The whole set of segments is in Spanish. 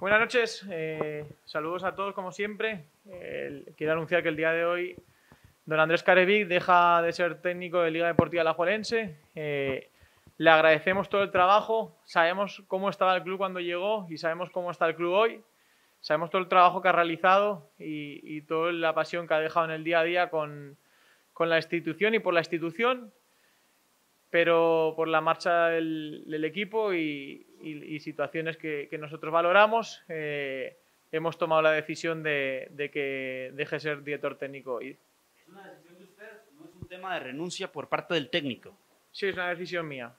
Buenas noches, eh, saludos a todos como siempre. quiero anunciar que el día de hoy don Andrés Carevic deja de ser técnico de Liga Deportiva La Juelense. Eh, le agradecemos todo el trabajo, sabemos cómo estaba el club cuando llegó y sabemos cómo está el club hoy. Sabemos todo el trabajo que ha realizado y, toda la pasión que ha dejado en el día a día con, con la institución y por la institución pero por la marcha del, equipo y, situaciones que, nosotros valoramos, eh, hemos tomado la decisión de, que deje ser director técnico. Y... ¿Es una decisión de usted? ¿No es un tema de renuncia por parte del técnico? Sí, es una decisión mía.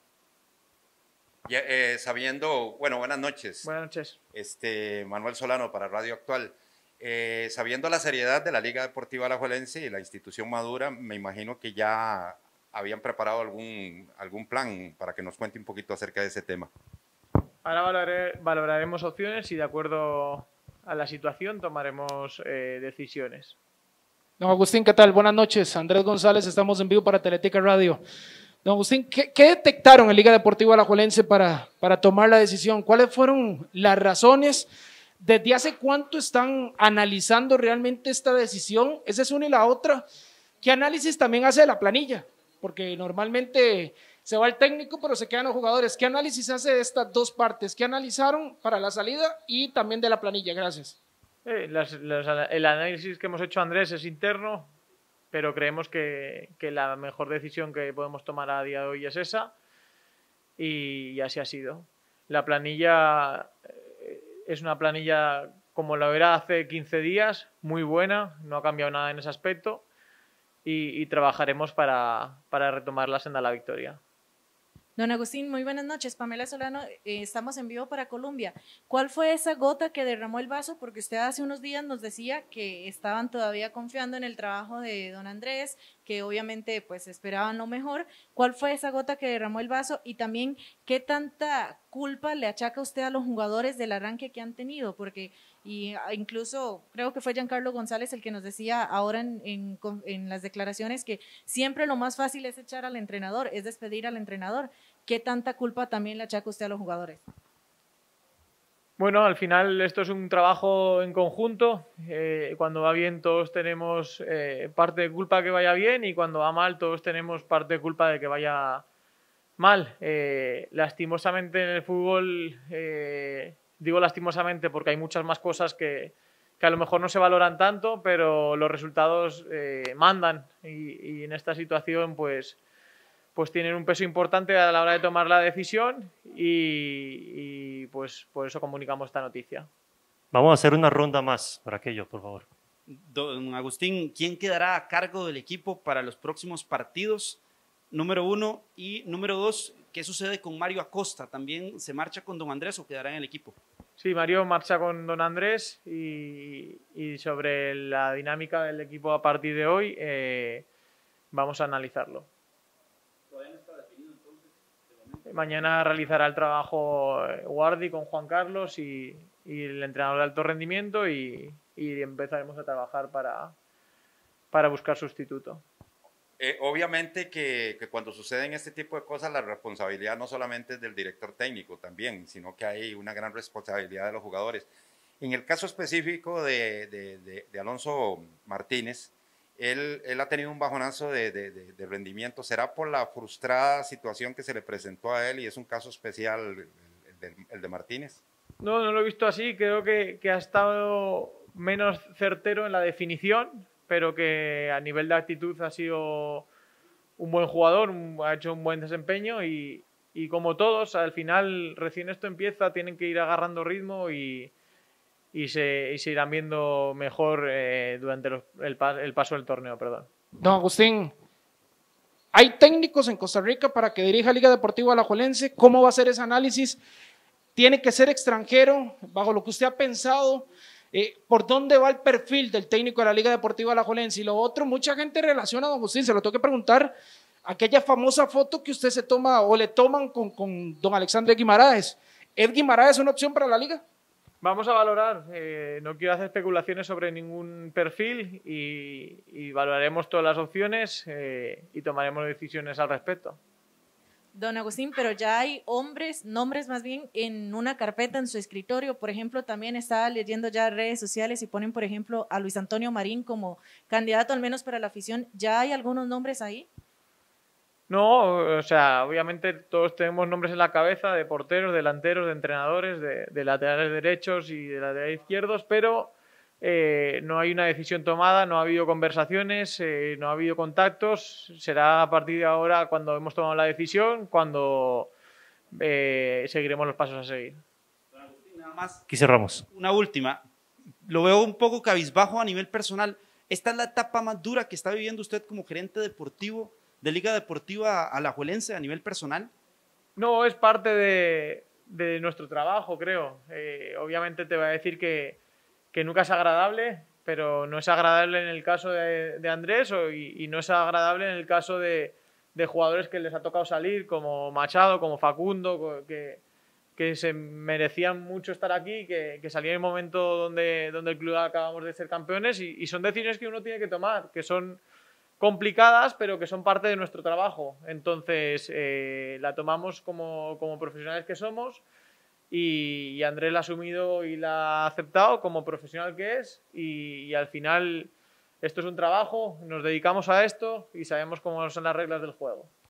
Eh, sabiendo, bueno, buenas noches. Buenas noches. Este, Manuel Solano para Radio Actual. Eh, sabiendo la seriedad de la Liga Deportiva Alajuelense y la institución madura, me imagino que ya habían preparado algún, algún plan para que nos cuente un poquito acerca de ese tema. Ahora valoraremos opciones y de acuerdo a la situación tomaremos eh, decisiones. Don Agustín, ¿qué tal? Buenas noches. Andrés González, estamos en vivo para Teletica Radio. Don Agustín, ¿qué, detectaron en Liga Deportiva Alajuelense para, para tomar la decisión? ¿Cuáles fueron las razones? ¿Desde hace cuánto están analizando realmente esta decisión? Esa es una y la otra. ¿Qué análisis también hace de la planilla? porque normalmente se va el técnico, pero se quedan los jugadores. ¿Qué análisis hace de estas dos partes? ¿Qué analizaron para la salida y también de la planilla? Gracias. Eh, el análisis que hemos hecho, Andrés, es interno, pero creemos que, que, la mejor decisión que podemos tomar a día de hoy es esa y, así ha sido. La planilla eh, es una planilla como la era hace 15 días, muy buena, no ha cambiado nada en ese aspecto y, trabajaremos para, para, retomar la senda a la victoria. Don Agustín, muy buenas noches. Pamela Solano, eh, estamos en vivo para Colombia. ¿Cuál fue esa gota que derramó el vaso? Porque usted hace unos días nos decía que estaban todavía confiando en el trabajo de don Andrés, que obviamente pues esperaban lo mejor. ¿Cuál fue esa gota que derramó el vaso? Y también, ¿qué tanta culpa le achaca usted a los jugadores del arranque que han tenido? Porque y ah, incluso creo que fue Giancarlo González el que nos decía ahora en, en, en las declaraciones que siempre lo más fácil es echar al entrenador, es despedir al entrenador. ¿Qué tanta culpa también le achaca usted a los jugadores? Bueno, al final esto es un trabajo en conjunto. Eh, cuando va bien todos tenemos eh, parte de culpa que vaya bien y cuando va mal todos tenemos parte de culpa de que vaya mal. Eh, lastimosamente en el fútbol, digo lastimosamente porque hay muchas más cosas que, a lo mejor no se valoran tanto, pero los resultados mandan y en esta situación pues pues tienen un peso importante a la hora de tomar la decisión y, pues por eso comunicamos esta noticia. Vamos a hacer una ronda más por aquello, por favor. Don Agustín, ¿quién quedará a cargo del equipo para los próximos partidos? Número uno. Y número dos, ¿qué sucede con Mario Acosta? ¿También se marcha con Don Andrés o quedará en el equipo? Sí, Mario marcha con Don Andrés y, sobre la dinámica del equipo a partir de hoy eh, vamos a analizarlo. Mañana realizará el trabajo Guardi eh, con Juan Carlos y, el entrenador de alto rendimiento y, empezaremos a trabajar para, buscar sustituto. Eh, obviamente que, cuando suceden este tipo de cosas, la responsabilidad no solamente es del director técnico también, sino que hay una gran responsabilidad de los jugadores. En el caso específico de Alonso Martínez, él, ha tenido un bajonazo de, rendimiento. ¿Será por la frustrada situación que se le presentó a él y es un caso especial el, de, Martínez? No, no lo he visto así. Creo que, ha estado menos certero en la definición, pero que a nivel de actitud ha sido un buen jugador, ha hecho un buen desempeño y como todos, al final recién esto empieza, tienen que ir agarrando ritmo y, y se, irán viendo mejor eh, durante el, paso del torneo. Perdón. Don Agustín, ¿hay técnicos en Costa Rica para que dirija Liga Deportiva Alajuelense? ¿Cómo va a ser ese análisis? ¿Tiene que ser extranjero? Bajo lo que usted ha pensado, eh, ¿por dónde va el perfil del técnico de la Liga Deportiva Alajuelense? Y lo otro, mucha gente relaciona a Don Agustín, se lo tengo preguntar, aquella famosa foto que usted se toma o le toman con, con Don Alexandre Guimaraes. ¿Es Guimaraes una opción para la Liga? Vamos a valorar, eh, no quiero hacer especulaciones sobre ningún perfil y, valoraremos todas las opciones eh, y tomaremos decisiones al respecto. Don Agustín, pero ya hay hombres, nombres más bien, en una carpeta en su escritorio. Por ejemplo, también está leyendo ya redes sociales y ponen, por ejemplo, a Luis Antonio Marín como candidato, al menos para la afición. ¿Ya hay algunos nombres ahí? No, o sea, obviamente todos tenemos nombres en la cabeza de porteros, delanteros, de entrenadores, de, laterales derechos y de laterales izquierdos, pero eh, no hay una decisión tomada, no ha habido conversaciones, eh, no ha habido contactos. Será a partir de ahora cuando hemos tomado la decisión, cuando eh, seguiremos los pasos a seguir. más. Una última. Lo veo un poco cabizbajo a nivel personal. Esta es la etapa más dura que está viviendo usted como gerente deportivo de Liga Deportiva Alajuelense a nivel personal? No, es parte de, nuestro trabajo, creo. Eh, obviamente te voy a decir que, nunca es agradable, pero no es agradable en el caso de, Andrés y, no es agradable en el caso de, jugadores que les ha tocado salir, como Machado, como Facundo, que, se merecían mucho estar aquí, que, salían en el momento donde, el club acabamos de ser campeones y son decisiones que uno tiene que tomar, que son complicadas, pero que son parte de nuestro trabajo. Entonces, eh, la tomamos como, profesionales que somos y, Andrés la ha asumido y la ha aceptado como profesional que es y al final esto es un trabajo, nos dedicamos a esto y sabemos cómo son las reglas del juego.